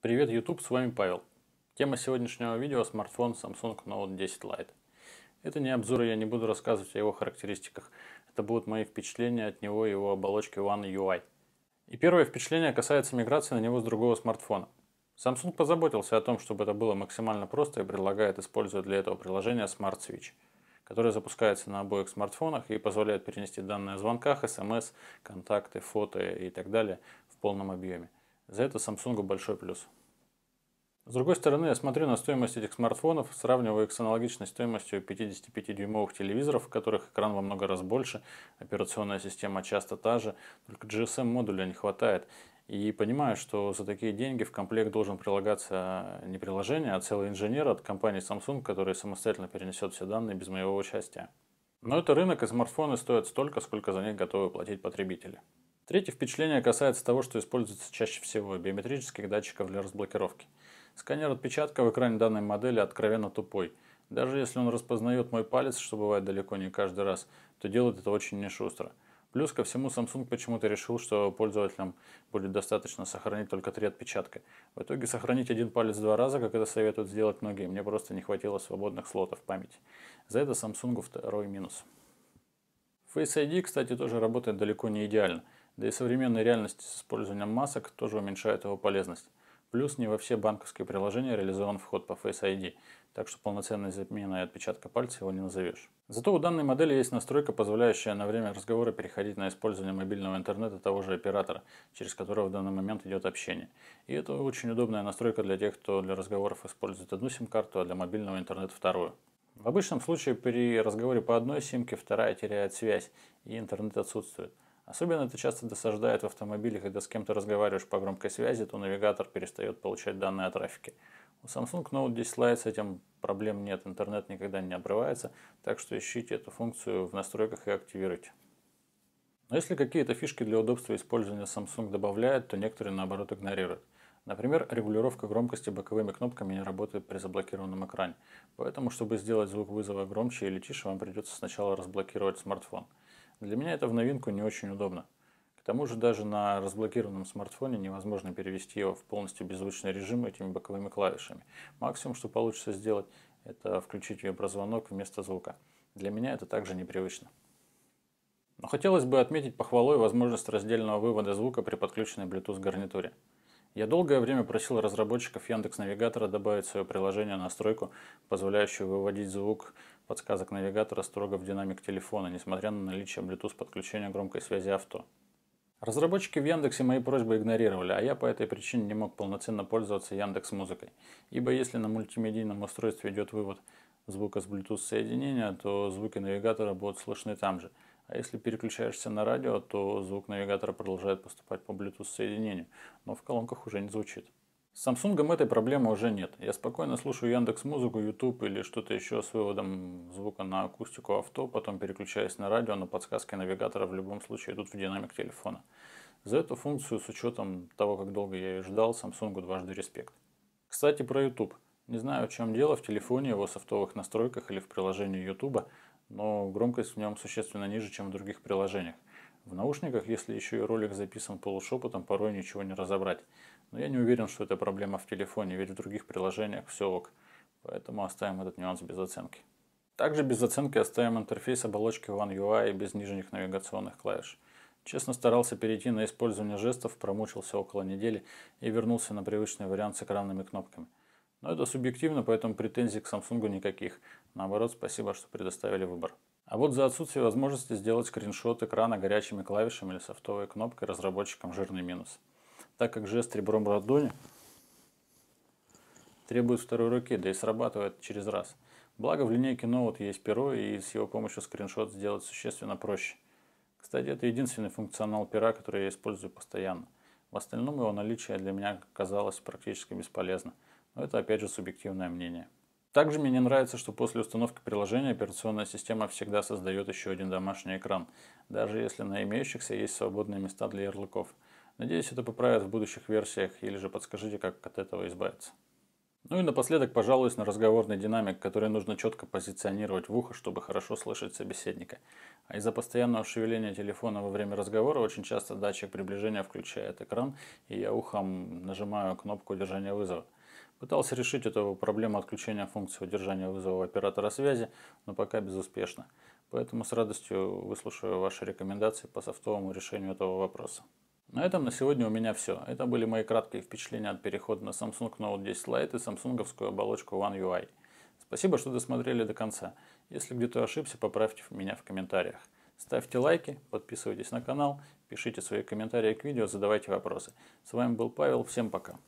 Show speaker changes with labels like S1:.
S1: Привет, YouTube, с вами Павел. Тема сегодняшнего видео – смартфон Samsung Note 10 Lite. Это не обзоры, я не буду рассказывать о его характеристиках. Это будут мои впечатления от него и его оболочки One UI. И первое впечатление касается миграции на него с другого смартфона. Samsung позаботился о том, чтобы это было максимально просто и предлагает использовать для этого приложение Smart Switch, которое запускается на обоих смартфонах и позволяет перенести данные о звонках, смс, контакты, фото и так далее в полном объеме. За это Samsung большой плюс. С другой стороны, я смотрю на стоимость этих смартфонов, сравниваю их с аналогичной стоимостью 55-дюймовых телевизоров, в которых экран во много раз больше, операционная система часто та же, только GSM-модуля не хватает. И понимаю, что за такие деньги в комплект должен прилагаться э, не приложение, а целый инженер от компании Samsung, который самостоятельно перенесет все данные без моего участия. Но это рынок, и смартфоны стоят столько, сколько за них готовы платить потребители. Третье впечатление касается того, что используется чаще всего биометрических датчиков для разблокировки. Сканер отпечатка в экране данной модели откровенно тупой. Даже если он распознает мой палец, что бывает далеко не каждый раз, то делает это очень нешустро. Плюс ко всему Samsung почему-то решил, что пользователям будет достаточно сохранить только три отпечатка. В итоге сохранить один палец два раза, как это советуют сделать многие, мне просто не хватило свободных слотов памяти. За это Samsung второй минус. Face ID, кстати, тоже работает далеко не идеально – да и современные реальности с использованием масок тоже уменьшают его полезность. Плюс не во все банковские приложения реализован вход по Face ID, так что полноценной заменой отпечатка пальца его не назовешь. Зато у данной модели есть настройка, позволяющая на время разговора переходить на использование мобильного интернета того же оператора, через которого в данный момент идет общение. И это очень удобная настройка для тех, кто для разговоров использует одну сим-карту, а для мобильного интернета вторую. В обычном случае при разговоре по одной симке вторая теряет связь и интернет отсутствует – Особенно это часто досаждает в автомобиле, когда с кем-то разговариваешь по громкой связи, то навигатор перестает получать данные о трафике. У Samsung Note 10 Lite с этим проблем нет, интернет никогда не обрывается, так что ищите эту функцию в настройках и активируйте. Но если какие-то фишки для удобства использования Samsung добавляет, то некоторые наоборот игнорируют. Например, регулировка громкости боковыми кнопками не работает при заблокированном экране, поэтому, чтобы сделать звук вызова громче или тише, вам придется сначала разблокировать смартфон – для меня это в новинку не очень удобно. К тому же даже на разблокированном смартфоне невозможно перевести его в полностью беззвучный режим этими боковыми клавишами. Максимум, что получится сделать, это включить виброзвонок вместо звука. Для меня это также непривычно. Но хотелось бы отметить похвалой возможность раздельного вывода звука при подключенной Bluetooth гарнитуре. Я долгое время просил разработчиков Яндекс Навигатора добавить в свое приложение настройку, позволяющую выводить звук подсказок навигатора строго в динамик телефона, несмотря на наличие Bluetooth подключения громкой связи авто. Разработчики в Яндексе мои просьбы игнорировали, а я по этой причине не мог полноценно пользоваться Яндекс Музыкой. Ибо если на мультимедийном устройстве идет вывод звука с Bluetooth соединения, то звуки навигатора будут слышны там же. А если переключаешься на радио, то звук навигатора продолжает поступать по Bluetooth соединению, но в колонках уже не звучит. С Samsung этой проблемы уже нет. Я спокойно слушаю Яндекс Музыку, YouTube или что-то еще с выводом звука на акустику авто, потом переключаюсь на радио, но подсказки навигатора в любом случае идут в динамик телефона. За эту функцию, с учетом того, как долго я ее ждал, Samsung дважды респект. Кстати, про YouTube. Не знаю, в чем дело, в телефоне, его софтовых настройках или в приложении YouTube, но громкость в нем существенно ниже, чем в других приложениях. В наушниках, если еще и ролик записан полушепотом, порой ничего не разобрать. Но я не уверен, что это проблема в телефоне, ведь в других приложениях все ок. Поэтому оставим этот нюанс без оценки. Также без оценки оставим интерфейс оболочки One UI без нижних навигационных клавиш. Честно старался перейти на использование жестов, промучился около недели и вернулся на привычный вариант с экранными кнопками. Но это субъективно, поэтому претензий к Samsung никаких. Наоборот, спасибо, что предоставили выбор. А вот за отсутствие возможности сделать скриншот экрана горячими клавишами или софтовой кнопкой разработчикам жирный минус так как жест ребром ладони требует второй руки, да и срабатывает через раз. Благо в линейке вот есть перо, и с его помощью скриншот сделать существенно проще. Кстати, это единственный функционал пера, который я использую постоянно. В остальном его наличие для меня казалось практически бесполезно, но это опять же субъективное мнение. Также мне не нравится, что после установки приложения операционная система всегда создает еще один домашний экран, даже если на имеющихся есть свободные места для ярлыков – Надеюсь, это поправят в будущих версиях или же подскажите, как от этого избавиться. Ну и напоследок пожалуюсь на разговорный динамик, который нужно четко позиционировать в ухо, чтобы хорошо слышать собеседника. А из-за постоянного шевеления телефона во время разговора очень часто датчик приближения включает экран, и я ухом нажимаю кнопку удержания вызова. Пытался решить эту проблему отключения функции удержания вызова у оператора связи, но пока безуспешно. Поэтому с радостью выслушаю ваши рекомендации по софтовому решению этого вопроса. На этом на сегодня у меня все. Это были мои краткие впечатления от перехода на Samsung Note 10 Lite и самсунговскую оболочку One UI. Спасибо, что досмотрели до конца. Если где-то ошибся, поправьте меня в комментариях. Ставьте лайки, подписывайтесь на канал, пишите свои комментарии к видео, задавайте вопросы. С вами был Павел, всем пока.